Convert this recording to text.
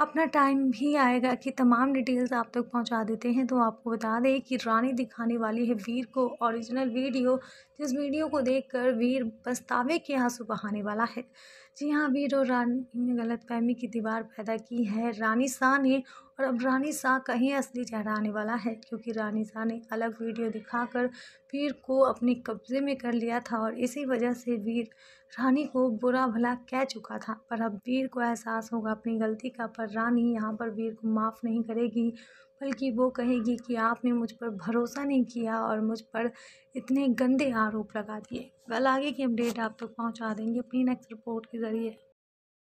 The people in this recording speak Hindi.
अपना टाइम भी आएगा कि तमाम डिटेल्स आप तक पहुंचा देते हैं तो आपको बता दें कि रानी दिखाने वाली है वीर को ओरिजिनल वीडियो जिस वीडियो को देखकर वीर पछतावे के आंसू बहाने वाला है जी हाँ वीर और रानी ने गलतफहमी की दीवार पैदा की है रानी शाह ने और अब रानी शाह का ही असली चेहरा आने वाला है क्योंकि रानी शाह ने अलग वीडियो दिखाकर वीर को अपने कब्जे में कर लिया था और इसी वजह से वीर रानी को बुरा भला कह चुका था पर अब वीर को एहसास होगा अपनी गलती का पर रानी यहाँ पर वीर को माफ़ नहीं करेगी बल्कि वो कहेगी कि आपने मुझ पर भरोसा नहीं किया और मुझ पर इतने गंदे आरोप लगा दिए कल आगे की अपडेट आप तक तो पहुँचा देंगे अपनी नेक्स्ट रिपोर्ट के ज़रिए